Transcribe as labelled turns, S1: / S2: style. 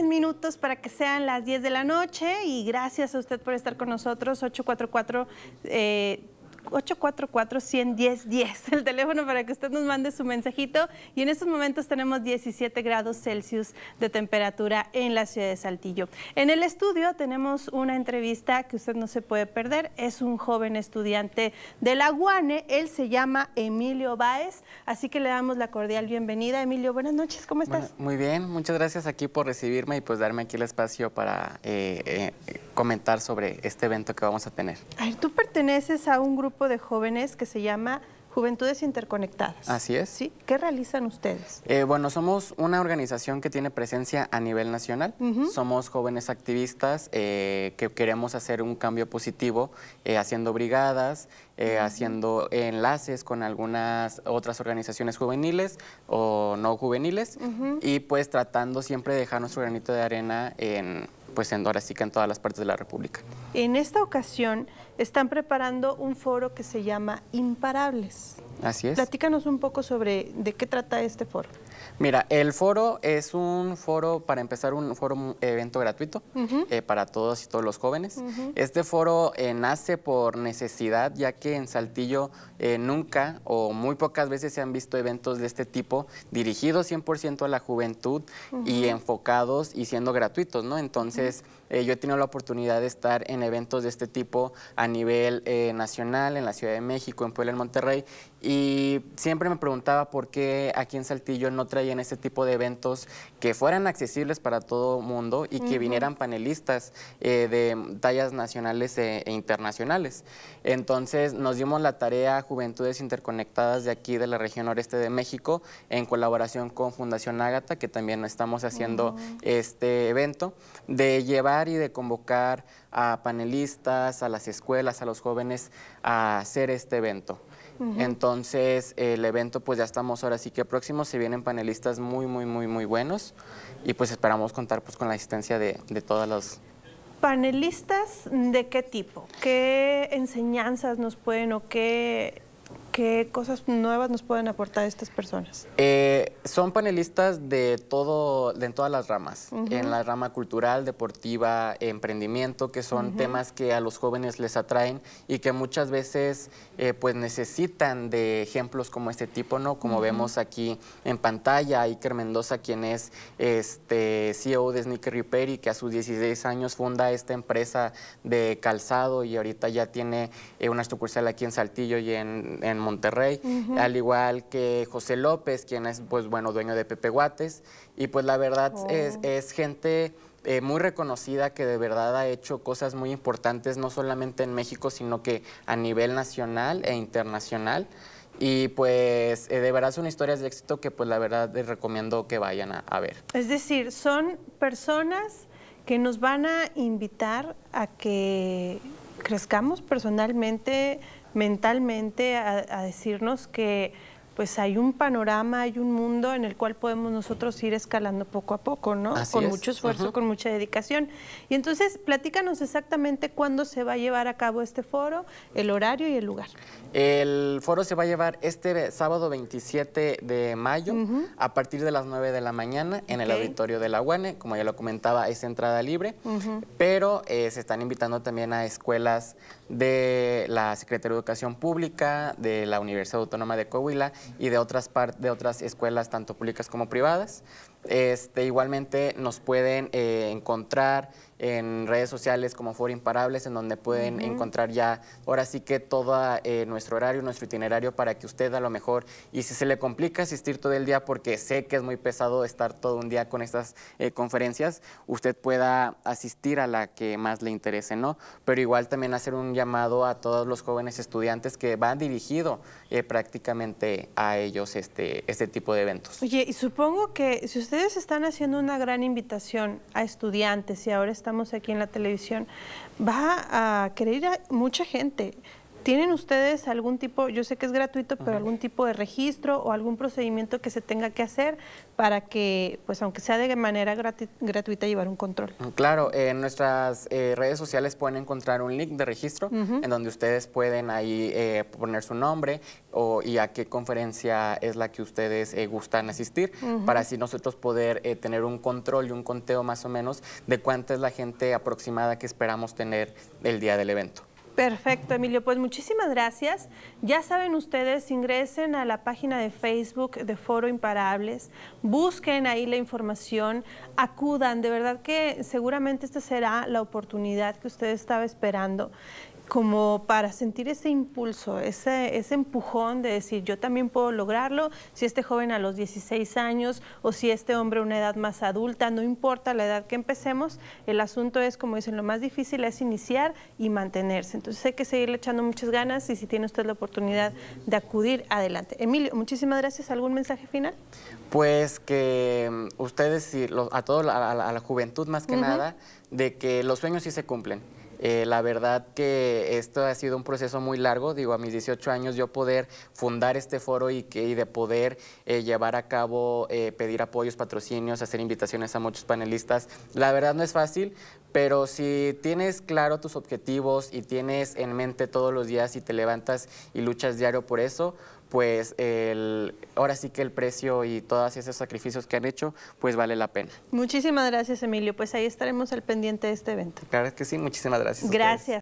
S1: 10 minutos para que sean las 10 de la noche y gracias a usted por estar con nosotros. 844 eh, 844-110-10, el teléfono para que usted nos mande su mensajito. Y en estos momentos tenemos 17 grados Celsius de temperatura en la ciudad de Saltillo. En el estudio tenemos una entrevista que usted no se puede perder. Es un joven estudiante de la UANE, él se llama Emilio Báez, así que le damos la cordial bienvenida. Emilio, buenas noches, ¿cómo estás?
S2: muy bien, muchas gracias aquí por recibirme y pues darme aquí el espacio para eh, eh, comentar sobre este evento que vamos a tener.
S1: A ver, tú perteneces a un grupo de jóvenes que se llama Juventudes Interconectadas. Así es. ¿Sí? ¿Qué realizan ustedes?
S2: Eh, bueno, somos una organización que tiene presencia a nivel nacional. Somos jóvenes activistas eh, que queremos hacer un cambio positivo eh, haciendo brigadas, haciendo enlaces con algunas otras organizaciones juveniles o no juveniles y pues tratando siempre de dejar nuestro granito de arena en pues en, ahora sí que en todas las partes de la República.
S1: En esta ocasión están preparando un foro que se llama Imparables. Así es. Platícanos un poco sobre de qué trata este foro.
S2: Mira, el foro es un foro, para empezar, un foro mm, evento gratuito eh, para todos y todos los jóvenes. Este foro eh, nace por necesidad, ya que en Saltillo eh, nunca o muy pocas veces se han visto eventos de este tipo dirigidos 100% a la juventud y enfocados y siendo gratuitos, ¿no? Entonces, yo he tenido la oportunidad de estar en eventos de este tipo a nivel nacional, en la Ciudad de México, en Puebla, en Monterrey, y y siempre me preguntaba por qué aquí en Saltillo no traían este tipo de eventos que fueran accesibles para todo mundo y que vinieran panelistas eh, de tallas nacionales e, e, internacionales. Entonces nos dimos la tarea Juventudes Interconectadas de aquí de la región noreste de México en colaboración con Fundación Ágata, que también estamos haciendo este evento, de llevar y de convocar a panelistas, a las escuelas, a los jóvenes a hacer este evento. Entonces, el evento, pues ya estamos ahora sí que próximos, se vienen panelistas muy, muy, muy, muy buenos y pues esperamos contar pues con la asistencia de, de todas las...
S1: ¿Panelistas de qué tipo? ¿Qué enseñanzas nos pueden o qué, qué cosas nuevas nos pueden aportar estas personas?
S2: Eh, son panelistas de, todo, de todas las ramas, en la rama cultural, deportiva, emprendimiento, que son temas que a los jóvenes les atraen y que muchas veces eh, pues necesitan de ejemplos como este tipo, ¿no? Como vemos aquí en pantalla, Iker Mendoza, quien es este CEO de Sneaker Repair y que a sus 16 años funda esta empresa de calzado y ahorita ya tiene eh, una sucursal aquí en Saltillo y en, en Monterrey, al igual que José López, quien es pues bueno, dueño de Pepe Guates, y pues la verdad es, oh. gente... Eh, muy reconocida que de verdad ha hecho cosas muy importantes, no solamente en México, sino que a nivel nacional e internacional. Y pues eh, de verdad son historias de éxito que pues la verdad les recomiendo que vayan a, ver.
S1: Es decir, son personas que nos van a invitar a que crezcamos personalmente, mentalmente, a decirnos que pues hay un panorama, hay un mundo en el cual podemos nosotros ir escalando poco a poco, ¿no? con mucho esfuerzo, con mucha dedicación. Y entonces, platícanos exactamente cuándo se va a llevar a cabo este foro, el horario y el lugar.
S2: El foro se va a llevar este sábado 27 de mayo a partir de las 9 de la mañana en el auditorio de la UANE. Como ya lo comentaba, es entrada libre, pero eh, se están invitando también a escuelas de la Secretaría de Educación Pública, de la Universidad Autónoma de Coahuila y de otras, de otras escuelas, tanto públicas como privadas. Este, igualmente nos pueden eh, encontrar en redes sociales como Foro Imparables, en donde pueden encontrar ya ahora sí que todo eh, nuestro horario, nuestro itinerario para que usted a lo mejor, y si se le complica asistir todo el día, porque sé que es muy pesado estar todo un día con estas eh, conferencias, usted pueda asistir a la que más le interese, ¿no? Pero igual también hacer un llamado a todos los jóvenes estudiantes que van dirigido prácticamente a ellos este, este tipo de eventos.
S1: Oye, y supongo que si ustedes están haciendo una gran invitación a estudiantes y ahora estamos aquí en la televisión, va a querer a mucha gente. ¿Tienen ustedes algún tipo, yo sé que es gratuito, pero algún tipo de registro o algún procedimiento que se tenga que hacer para que, pues aunque sea de manera gratuita, llevar un control? Mm,
S2: claro, en nuestras eh, redes sociales pueden encontrar un link de registro en donde ustedes pueden ahí eh, poner su nombre o, y a qué conferencia es la que ustedes eh, gustan asistir para así nosotros poder tener un control y un conteo más o menos de cuánta es la gente aproximada que esperamos tener el día del evento.
S1: Perfecto, Emilio. Pues muchísimas gracias. Ya saben ustedes, ingresen a la página de Facebook de Foro Imparables, busquen ahí la información, acudan. De verdad que seguramente esta será la oportunidad que usted estaba esperando como para sentir ese impulso, ese, ese empujón de decir, yo también puedo lograrlo, si este joven a los 16 años o si este hombre a una edad más adulta, no importa la edad que empecemos, el asunto es, como dicen, lo más difícil es iniciar y mantenerse. Entonces hay que seguirle echando muchas ganas y si tiene usted la oportunidad de acudir, adelante. Emilio, muchísimas gracias. ¿Algún mensaje final?
S2: Pues que mm, ustedes, y a todo la, a la, juventud más que nada, de que los sueños sí se cumplen eh, la verdad que esto ha sido un proceso muy largo, digo, a mis 18 años yo poder fundar este foro y, que, de poder eh, llevar a cabo, eh, pedir apoyos, patrocinios, hacer invitaciones a muchos panelistas, la verdad no es fácil, pero si tienes claro tus objetivos y tienes en mente todos los días y te levantas y luchas diario por eso, pues el, ahora sí que el precio y todos esos sacrificios que han hecho, pues vale la pena.
S1: Muchísimas gracias, Emilio. Pues ahí estaremos al pendiente de este evento.
S2: Claro que sí, muchísimas gracias. Gracias.